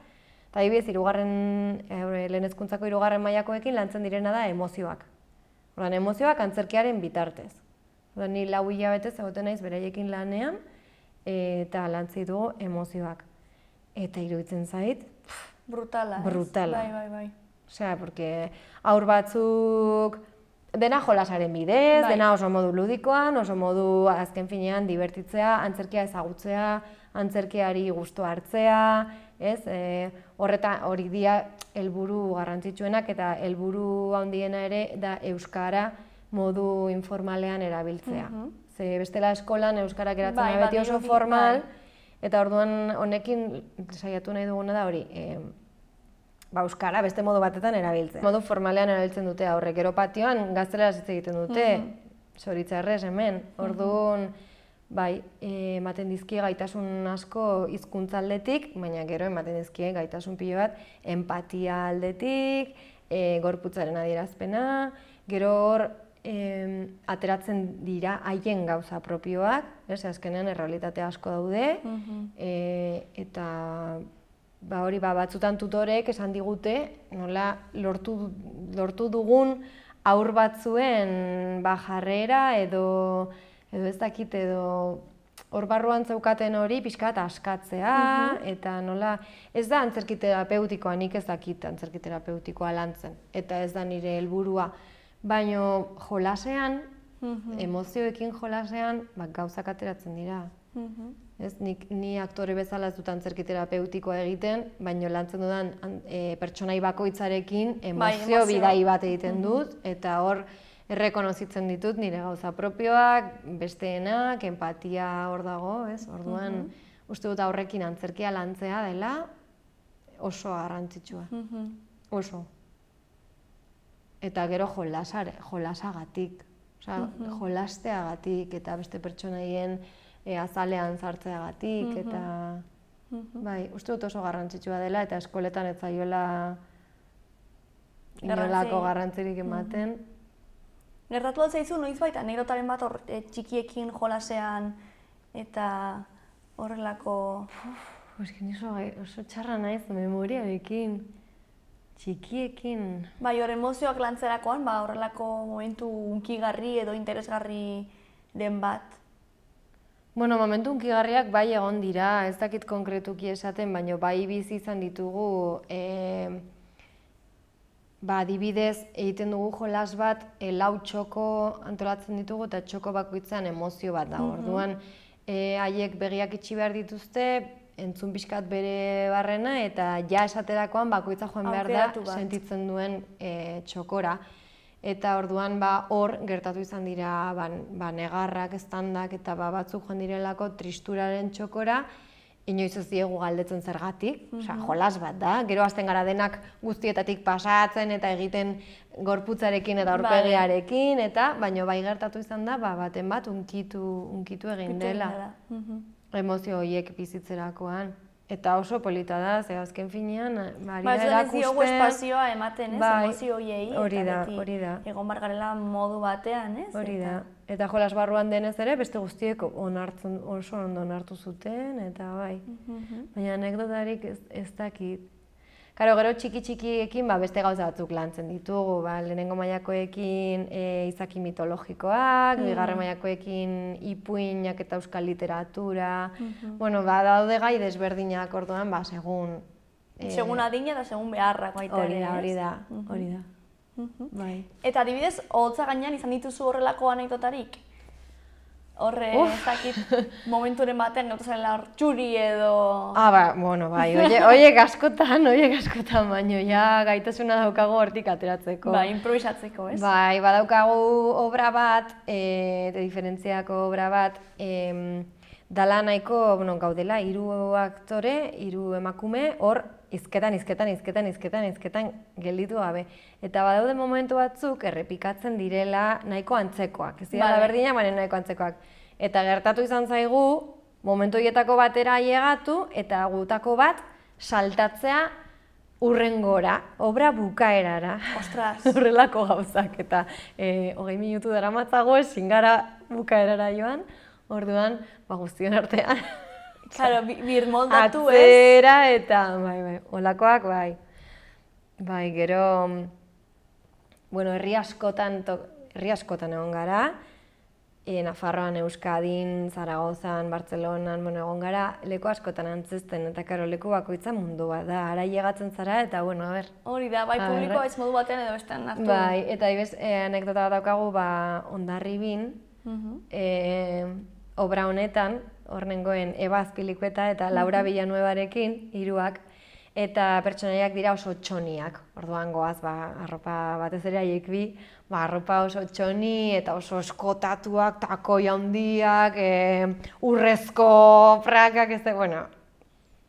eta ibiz, irugarren, e, lehen ezkuntzako irugarren maiakoekin lantzen direna da emozioak. Orduan, emozioak antzerkiaren bitartez. Orduan, ni lau hilabetez egoten naiz bereiekin lanean, eta lantzi dugu emozioak. Eta iruditzen zait, Brutala. Brutala. Bai, bai, bai. Osea, porque aur batzuk dena jolasaren bidez, bai. dena oso modu ludikoan, oso modu azken finean divertitzea, antzerkia ezagutzea, antzerkiari gustu hartzea, ez? E, horreta hori dia helburu garrantzitsuenak eta helburu handiena ere da euskara modu informalean erabiltzea. Mhm. Ze bestela eskolan euskara geratzen bai, da bai, beti oso formal, Eta orduan honekin saiatu nahi duguna da hori, e, ba, euskara beste modu batetan erabiltzen. Modu formalean erabiltzen dute aurrek gero patioan gaztelera egiten dute, mhm. zoritzarrez mm hemen. Mhm. Orduan, bai, ematen dizkie gaitasun asko hizkuntza aldetik, baina gero ematen dizkie gaitasun pilo bat empatia aldetik, e, gorputzaren adierazpena, gero hor em, ateratzen dira haien gauza propioak, ez, azkenean errealitate asko daude, e, eta ba, hori ba, batzutan tutorek esan digute, nola lortu, lortu dugun aur batzuen ba, jarrera edo, edo ez dakit edo hor barruan zeukaten hori pixka askatzea, eta nola, ez da antzerkiterapeutikoa, nik ez dakit antzerkiterapeutikoa lantzen, eta ez da nire helburua baino jolasean, mhm. emozioekin jolasean, ba, gauzak ateratzen dira. Mhm. Ez, nik, ni aktore bezala ez dut antzerki terapeutikoa egiten, baino lantzen dudan e, pertsonai bakoitzarekin bai, emozio, bai, bidai bat egiten mhm. dut, eta hor errekonozitzen ditut nire gauza propioak, besteenak, empatia hor dago, ez? Orduan, uste dut aurrekin antzerkia lantzea dela oso garrantzitsua. Oso eta gero jolasare, jolasagatik, osea, jolasteagatik eta beste pertsonaien e, azalean zartzeagatik eta bai, uste dut oso garrantzitsua dela eta eskoletan ez zaiola inolako garrantzirik ematen. Mm bat Gertatu da zaizu noiz baita, nerotaren bat hor e, txikiekin jolasean eta horrelako... Uf, oso, oso txarra naiz memoriarekin. memoria txikiekin... Bai, hor emozioak lantzerakoan, ba, horrelako momentu unkigarri edo interesgarri den bat. Bueno, momentu unkigarriak bai egon dira, ez dakit konkretuki esaten, baina bai bizi izan ditugu... E, ba, dibidez, egiten dugu jolas bat, e, lau txoko antolatzen ditugu eta txoko bakoitzan emozio bat da. Orduan, eh, haiek begiak itxi behar dituzte, entzun pixkat bere barrena eta ja esaterakoan bakoitza joan behar da sentitzen duen e, txokora. Eta orduan ba hor gertatu izan dira ban, ba, negarrak, estandak eta ba, batzuk joan direlako tristuraren txokora, inoiz ez diegu galdetzen zergatik, osea, mhm. jolas bat da, gero hasten gara denak guztietatik pasatzen eta egiten gorputzarekin eta bai. aurpegiarekin, eta baino bai gertatu izan da, ba, baten bat unkitu, unkitu egin dela. Mhm emozio horiek bizitzerakoan. Eta oso polita da, ze azken finean, bari eh, ba, da erakusten... Ba, espazioa ematen, ez, bai, emozio horiei. hori da, hori da. egon bargarela modu batean, ez? Hori da. Eta, eta jolas barruan denez ere, beste guztiek onartzen, oso ondo onartu zuten, eta bai. Baina anekdotarik ez, ez dakit. Karo, gero txiki txikiekin ba, beste gauza batzuk lantzen ditugu, ba, lehenengo mailakoekin e, izaki mitologikoak, mm. bigarren mailakoekin ipuinak eta euskal literatura, mm -hmm. bueno, ba, daude gai desberdinak orduan, ba, segun... E, segun adina eta segun beharrak baita Hori da, mm-hmm. hori da, hori mm-hmm. da. bai. Eta adibidez, hotza gainean izan dituzu horrelako anaitotarik? horre, ez dakit, momenturen baten gautu zarela hor txuri edo... Ah, ba, bueno, bai, oie, oie gaskotan, oie gaskotan, baino, ja, gaitasuna daukagu hortik ateratzeko. Bai, improvisatzeko, ez? Bai, badaukagu obra bat, e, eh, de diferentziako obra bat, e, Dala nahiko bueno, gaudela, hiru aktore, hiru emakume, hor izketan, izketan, izketan, izketan, izketan gelditu gabe. Eta badaude momentu batzuk errepikatzen direla nahiko antzekoak. Ez dira, berdina, baina nahiko antzekoak. Eta gertatu izan zaigu, momentu batera iegatu, eta gutako bat saltatzea urren obra bukaerara. Ostras! Urrelako <laughs> gauzak, eta eh, hogei minutu dara matzago, esingara bukaerara joan. Orduan, ba, guztion artean. Claro, bir moldatu, Atzera, eta, bai, bai, olakoak, bai. Bai, gero, bueno, herri askotan, to, herri askotan egon gara, e, Nafarroan, Euskadin, Zaragozan, Bartzelonan, bueno, egon gara, leku askotan antzesten, eta karo, leku bakoitza mundua bat, da, ara zara, eta, bueno, ber. Hori da, bai, publikoa bai. ez modu batean edo bestean hartu. Bai, eta, ibez, e, eh, anekdota bat daukagu, ba, ondarri bin, Uh e, obra honetan, hor nengoen Eba Azpilikueta eta Laura mm-hmm. Villanuebarekin, hiruak, eta pertsonaiak dira oso txoniak. Orduan goaz, ba, arropa batez ere haiek bi, ba, arropa oso txoni eta oso eskotatuak, takoi handiak, e, urrezko frakak… ez bueno,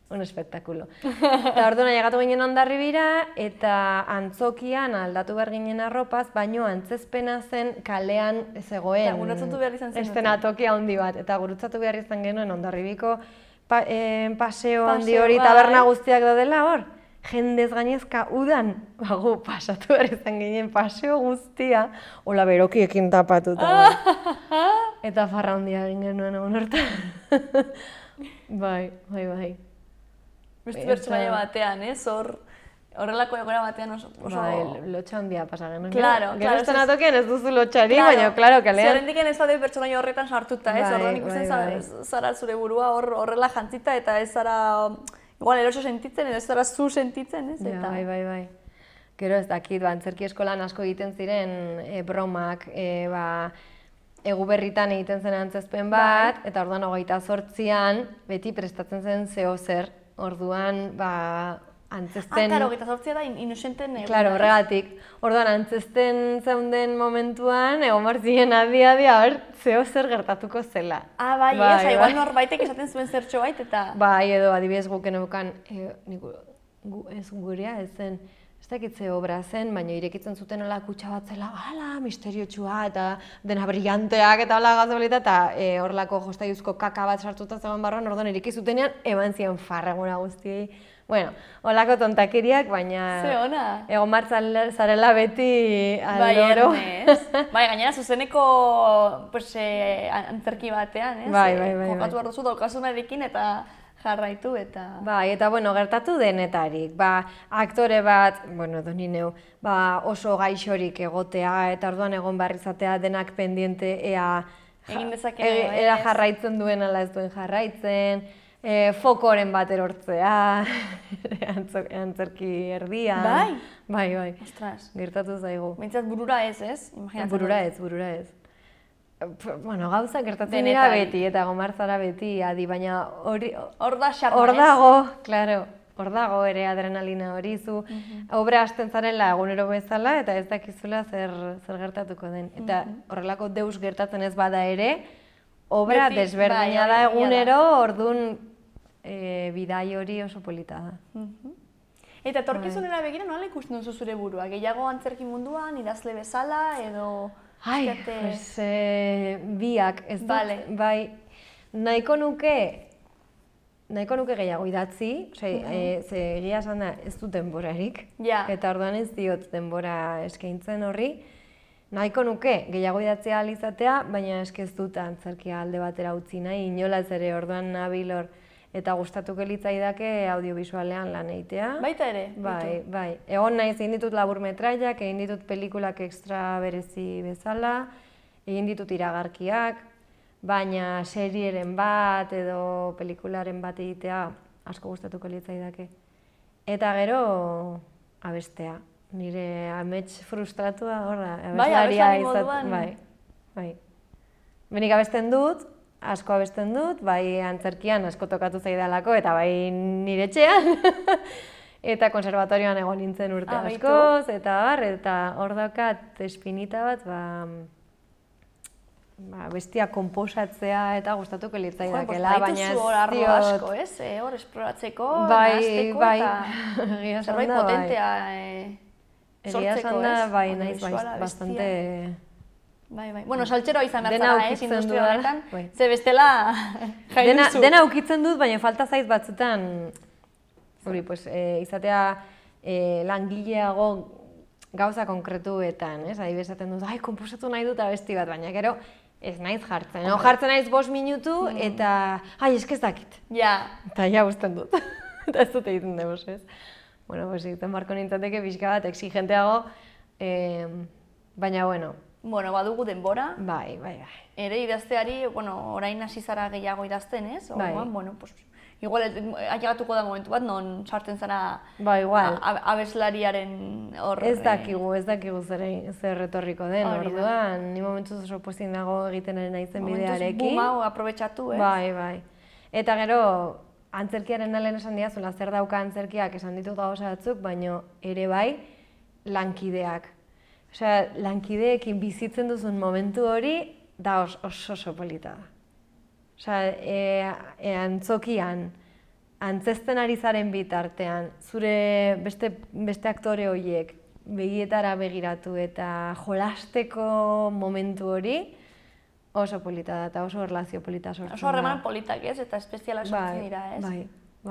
Un espektakulo. Eta hor ginen ondarri bira, eta antzokian aldatu behar ginen arropaz, baino antzezpena zen kalean zegoen. Eta gurutzatu behar izan zen. bat, eta gurutzatu behar izan genuen ondarribiko eh, paseo handi hori bai. taberna guztiak da dela hor. Jendez gainezka udan, bago, pasatu behar izan genuen paseo guztia, Ola, berokiekin ekin bai. ah. Eta farra handia egin genuen egon hortan. <laughs> Bai, bai, bai. Beste bertso batean, ez eh? hor... Horrelako egora batean oso... oso... Ba, el, lotxa pasa genuen. Claro, Gero claro, estena token ez duzu lotxari, claro. baina, claro, kalean. Zer hendiken ez daude bertso horretan sartuta, ez? Horrela bai, bai, nik bai. zara zure burua horrela jantzita eta ez zara... Igual eroso sentitzen, ez zara zu sentitzen, ez? Ja, bai, bai, bai. Gero ez dakit, ba, antzerki eskolan asko egiten ziren eh, bromak, e, ba... Egu berritan egiten zen antzezpen bat, eta orduan hogeita sortzian, beti prestatzen zen zeo zer, Orduan, ba, antzesten... Ah, karo, zortzia da, in inusenten... claro, horregatik. Orduan, antzesten zeunden momentuan, egon barzien adi-adi, zeo zer gertatuko zela. Ah, bai, bai, bai. Osa, igual norbaitek esaten zuen zertxo baita. Bai, edo, adibiez guken eukan, e, eh, gu, ez gurea, ez zen, zekitze obra zen baina irekitzen zutenela kutxa batzela hala misteriotzua eta dena brillanteak eta hala gazabalita, eta e, horrelako jostaiuzko kaka bat sartuta zawan barran orduan ireki zutenean ziren farregona guztiei bueno holako tontakiriak, baina ego martzan zarela beti aldoro. Bai, <laughs> bai, eh, bai, eh, bai bai bai gainera, zuzeneko bai bai bai batean, ez? bai bai bai bai bai bai jarraitu eta... Bai, eta bueno, gertatu denetarik, ba, aktore bat, bueno, edo neu, ba, oso gaixorik egotea eta orduan egon barrizatea denak pendiente ea... Egin e- jarraitzen duen ala ez duen jarraitzen, e, fokoren bat hortzea, <laughs> antzerki erdia... Bai? Bai, bai. Ostras. Gertatu zaigu. Bintzat burura ez, ez? Imaginatzen ez, burura ez. Burura ez bueno, gauza gertatzen dira beti, eta gomar zara beti, adi, baina hori... Hor da Hor dago, klaro, hor dago ere adrenalina hori zu, mhm. obra hasten zarela egunero bezala, eta ez dakizula zer, zer gertatuko den. Eta mhm. horrelako deus gertatzen ez bada ere, obra beti, desberdina bai, da egunero, ordun e, bidai hori oso polita da. Mm -hmm. Eta torkizunera begira nola ikusten duzu zure burua? Gehiago antzerki munduan, idazle bezala, edo... Ai, pues, e, biak, ez dut, bai, nahiko nuke, nahiko nuke gehiago idatzi, ose, e, eh, ze egia esan da ez du denborarik, ja. eta orduan ez diot denbora eskaintzen horri, nahiko nuke gehiago idatzi ahal izatea, baina ez dut antzarkia alde batera utzi nahi, inola ere orduan nabil eta gustatuko litzai dake audiovisualean lan egitea. Baita ere, bai, bai. Egon naiz egin ditut labur metraiak, egin ditut pelikulak extra berezi bezala, egin ditut iragarkiak, baina serieren bat edo pelikularen bat egitea asko gustatuko litzai dake. Eta gero abestea. Nire amets frustratua hor da. Bai, abeslari moduan. Bai, bai. Benik abesten dut, asko abesten dut, bai antzerkian asko tokatu zaidalako eta bai nire txean. <laughs> eta konservatorioan egon nintzen urte ah, askoz, eta bar, eta hor daukat espinita bat, ba, ba, bestia konposatzea eta gustatuko litzai dakela, baina ez hor arro asko, ez? Eh, hor esploratzeko, bai, bai, eta zerbait potentea bai. e, sortzeko, ez? Egia esan da, bai, nahiz, eh, bai, bai bastante... Bai, bai. Bueno, saltxeroa izan behar zara, eh, industria horretan. Bai. bestela <laughs> dena, dena ukitzen dut, baina falta zaiz batzutan, hori, pues, e, izatea e, langileago gauza konkretuetan, ez? Adibidez esaten dut, "Ai, konposatu nahi dut abesti bat, baina gero ez naiz jartzen." No, jartzen naiz 5 minutu mm. eta, "Ai, eske ez dakit." Ja. Eta ja dut. <laughs> eta ez dut egiten dugu, ez? Bueno, pues, egiten barko nintzateke pixka bat, exigenteago, eh, baina, bueno, Bueno, badugu denbora. Bai, bai, bai. Ere idazteari, bueno, orain hasi zara gehiago idazten, ez? Bai. Oman, bueno, pues, igual, da momentu bat, non sartzen zara ba, igual. abeslariaren hor... Ez eh, dakigu, ez dakigu zer, zer retorriko den, orduan, ni momentu oso pozien dago egiten ari naizen bidearekin. Momentuz bumau aprobetsatu, ez? Bai, bai. Eta gero, antzerkiaren alen esan diazula, zer dauka antzerkiak esan ditut gauza batzuk, baina ere bai, lankideak. Osea, lankideekin bizitzen duzun momentu hori, da oso oso polita da. Osea, e, e, antzokian, antzesten ari zaren bitartean, zure beste, beste aktore horiek, begietara begiratu eta jolasteko momentu hori, oso polita da, eta oso erlazio polita sortzen da. Oso harreman politak ez, eta espezialak sortzen bai, dira ez. Bai,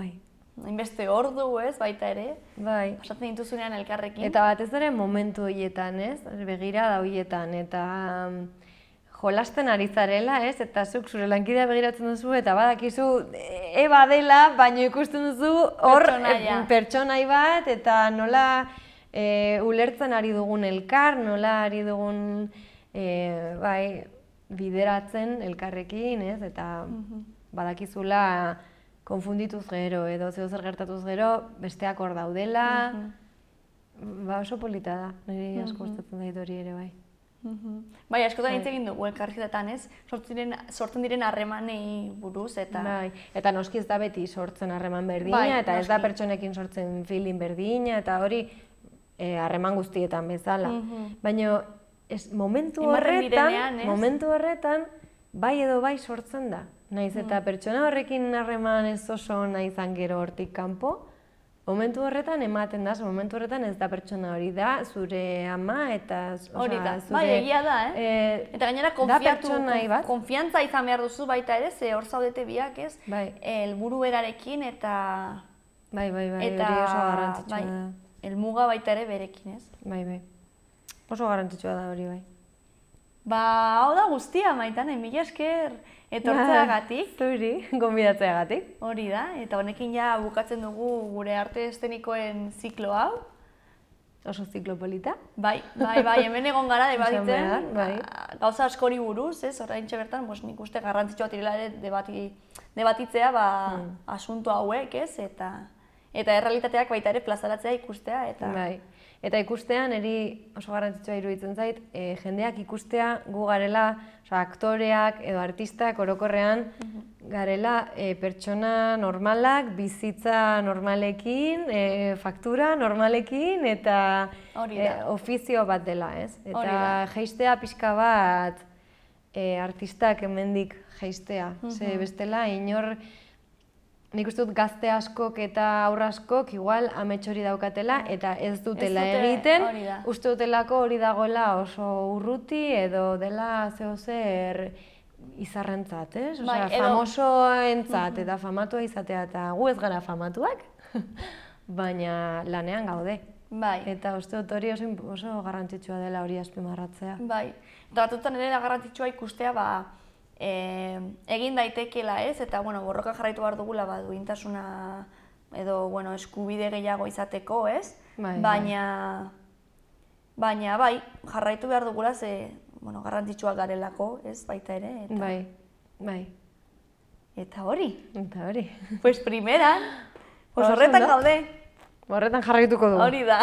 bai inbeste ordu, ez, baita ere. Bai. Osatzen dituzunean elkarrekin. Eta batez ere momentu horietan, ez? Begira da hoietan eta mm, jolasten ari zarela, ez? Eta zuk zure lankidea begiratzen duzu eta badakizu e, eba dela, baino ikusten duzu hor pertsonai bat eta nola e, ulertzen ari dugun elkar, nola ari dugun e, bai bideratzen elkarrekin, ez? Eta mhm. badakizula konfundituz gero edo zeu zer gertatuz gero besteak hor daudela mhm. ba oso polita da nire mm -hmm. asko gustatzen hori ere bai mhm. Bai, askotan bai. hitz egin du elkarrizetan, ez? Sortziren, sortzen diren harremanei buruz eta bai, eta noski ez da beti sortzen harreman berdina bai, eta ez da pertsonekin sortzen feeling berdina eta hori eh, harreman guztietan bezala. Mhm. Baina, ez momentu horretan, momentu horretan bai edo bai sortzen da. Naiz eta mm. pertsona horrekin harreman ez oso ona izan gero hortik kanpo, momentu horretan ematen da, momentu horretan ez da pertsona hori da, zure ama eta... Osa, hori da, zure, bai, egia da, eh? eh eta gainera, konfiatu, konfiantza izan behar duzu baita ere, ze hor zaudete biak, ez? Bai. El buru erarekin eta... Bai, bai, bai, hori oso garrantzitsua bai, da. Elmuga baita ere berekin, ez? Bai, bai. Oso garrantzitsua da hori, bai. Ba, hau da guztia, maitan, emila esker etortzea gatik. <laughs> Zuri, gombidatzea Hori da, eta honekin ja bukatzen dugu gure arte estenikoen ziklo hau. Oso ziklo polita. Bai, bai, bai, hemen egon gara debatitzen. Bai. Ba, gauza askori buruz, ez, horra bertan, nik uste garrantzitsua tirela ere debatitzea, ba, mm. hauek, ez, eta... Eta errealitateak baita ere plazaratzea ikustea eta bai. Eta ikustean, eri oso garrantzitsua iruditzen zait, e, jendeak ikustea gu garela, aktoreak edo artistak orokorrean mhm. garela e, pertsona normalak, bizitza normalekin, e, faktura normalekin eta e, ofizio bat dela, ez? Eta jaistea pixka bat e, artistak emendik jaistea. Mm bestela, inor nik uste dut gazte askok eta aurraskok igual amets hori daukatela eta ez dutela ez dute, egiten, da. uste dutelako hori dagoela oso urruti edo dela zeo zer izarrentzat, ez? Osea, bai, entzat mm-hmm. eta famatua izatea eta gu ez gara famatuak, <laughs> baina lanean gaude. Bai. Eta uste dut hori oso, oso garrantzitsua dela hori azpimarratzea. Bai, eta batzutzen ere garrantzitsua ikustea, ba, e, egin daitekeela, ez, eta bueno, borroka jarraitu behar dugula ba, duintasuna edo bueno, eskubide gehiago izateko ez, bai, bai. baina, baina bai, jarraitu behar dugula ze bueno, garrantzitsua garelako ez baita ere. Eta... Bai, bai. Eta hori. Eta hori. Pues primera, pues horretan gaude. Horretan jarraituko dugu. Hori da.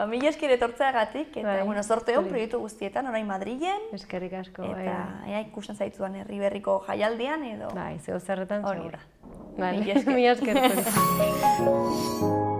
Ba, mila eskire etortzea gatik, eta, bai, bueno, zorte hon, proiektu guztietan, orain Madrilen. Eskerrik asko, bai. Eta, ea, ikusten zaituan herri berriko jaialdian, edo... Bai, zeho zerretan, zaur. Hori, mila eskire. <laughs> Mila eskire. <laughs>